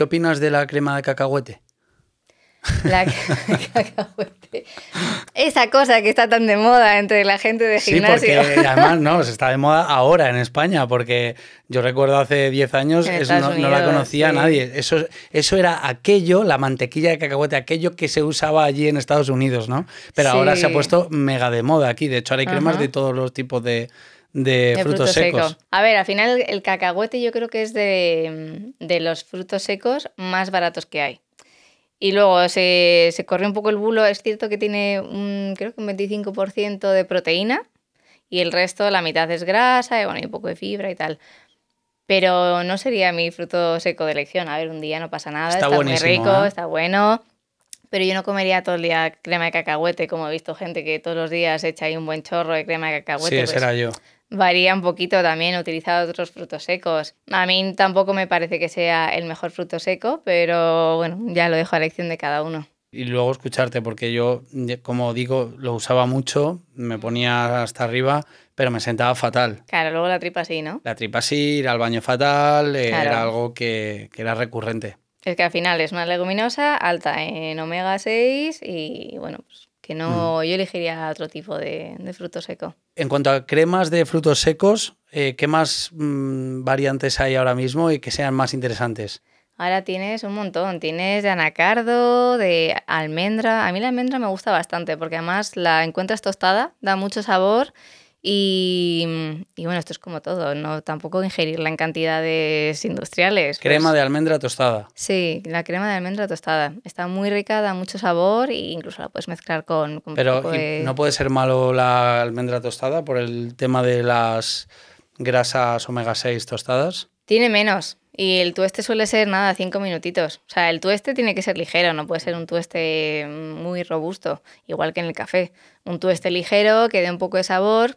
¿Qué opinas de la crema de cacahuete? La cacahuete. Esa cosa que está tan de moda entre la gente de gimnasio. Sí, porque además, no, se está de moda ahora en España, porque yo recuerdo hace 10 años no, la conocía nadie. Eso, eso era aquello, la mantequilla de cacahuete, aquello que se usaba allí en Estados Unidos, ¿no? Pero ahora se ha puesto mega de moda aquí. De hecho, ahora hay cremas de todos los tipos de, de, frutos, secos. A ver, al final el cacahuete yo creo que es de, los frutos secos más baratos que hay. Y luego se, se corrió un poco el bulo, es cierto que tiene un, creo que un 25% de proteína y el resto, la mitad es grasa y, bueno, y un poco de fibra y tal. Pero no sería mi fruto seco de elección. A ver, un día no pasa nada, está, muy rico, ¿eh? está bueno pero yo no comería todo el día crema de cacahuete, como he visto gente que todos los días echa ahí un buen chorro de crema de cacahuete. Sí, pues será yo varía un poquito también, utilizado otros frutos secos. A mí tampoco me parece que sea el mejor fruto seco, pero bueno, ya lo dejo a elección de cada uno. Y luego escucharte, porque yo, como digo, lo usaba mucho, me ponía hasta arriba, pero me sentaba fatal. Claro, luego la tripa sí, ¿no? La tripa sí, ir al baño fatal, eh, era algo que, que era recurrente. Es que al final es una leguminosa alta en omega 6 y bueno, pues no, yo elegiría otro tipo de, fruto seco. En cuanto a cremas de frutos secos, eh, ¿qué más mm, variantes hay ahora mismo y que sean más interesantes? Ahora tienes un montón, tienes de anacardo, de almendra. A mí la almendra me gusta bastante porque además la encuentras tostada, da mucho sabor Mm, y, bueno, esto es como todo, no tampoco ingerirla en cantidades industriales. Pues crema de almendra tostada. Sí, la crema de almendra tostada. Está muy rica, da mucho sabor e incluso la puedes mezclar con... Pero no puede ser malo la almendra tostada por el tema de las grasas omega 6 tostadas. Tiene menos. Y el tueste suele ser nada, cinco minutitos. O sea, el tueste tiene que ser ligero, no puede ser un tueste muy robusto, igual que en el café. Un tueste ligero que dé un poco de sabor,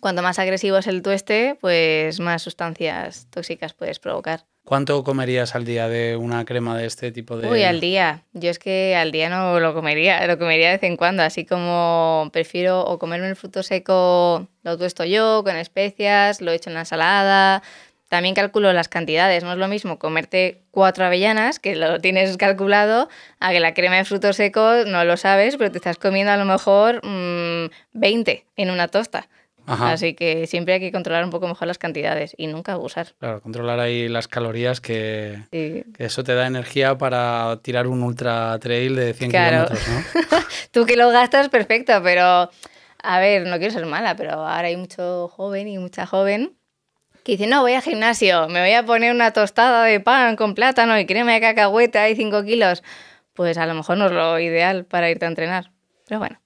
Cuanto más agresivo es el tueste, pues más sustancias tóxicas puedes provocar. ¿Cuánto comerías al día de una crema de este tipo de...? Uy, al día. Yo es que al día no lo comería, lo comería de vez en cuando, así como prefiero o comerme el fruto seco, lo tuesto yo, con especias, lo echo en la ensalada, también calculo las cantidades. No es lo mismo comerte cuatro avellanas, que lo tienes calculado, a que la crema de fruto seco no lo sabes, pero te estás comiendo a lo mejor 20 mm, en una tosta. Así que siempre hay que controlar un poco mejor las cantidades y nunca abusar. Claro, controlar ahí las calorías que, eso te da energía para tirar un ultra trail de 100 kilómetros, ¿no? Tú que lo gastas, perfecto, pero a ver, no quiero ser mala, pero ahora hay mucho joven y mucha joven que dice, no, voy al gimnasio, me voy a poner una tostada de pan con plátano y crema de cacahuete, y 5 kilos. Pues a lo mejor no es lo ideal para irte a entrenar, pero bueno.